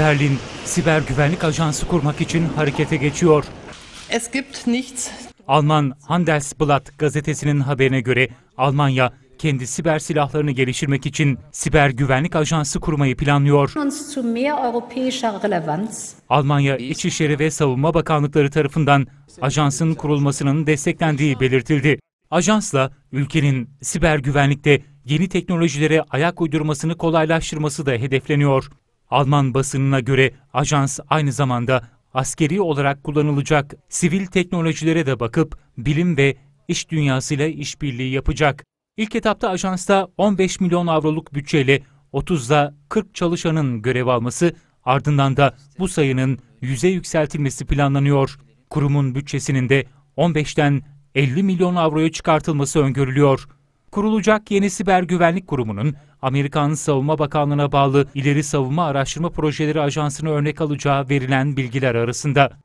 Berlin, siber güvenlik ajansı kurmak için harekete geçiyor. Es gibt nichts. Alman Handelsblatt gazetesinin haberine göre Almanya kendi siber silahlarını geliştirmek için siber güvenlik ajansı kurmayı planlıyor. Almanya İçişleri ve Savunma Bakanlıkları tarafından ajansın kurulmasının desteklendiği belirtildi. Ajansla ülkenin siber güvenlikte yeni teknolojilere ayak uydurmasını kolaylaştırması da hedefleniyor. Alman basınına göre ajans aynı zamanda askeri olarak kullanılacak sivil teknolojilere de bakıp bilim ve iş dünyasıyla işbirliği yapacak. İlk etapta ajansta 15 milyon avroluk bütçeyle 30'da 40 çalışanın görev alması ardından da bu sayının 100'e yükseltilmesi planlanıyor. Kurumun bütçesinin de 15'ten 50 milyon avroya çıkartılması öngörülüyor kurulacak yeni siber güvenlik kurumunun Amerikan Savunma Bakanlığı'na bağlı İleri Savunma Araştırma Projeleri Ajansı'nı örnek alacağı verilen bilgiler arasında.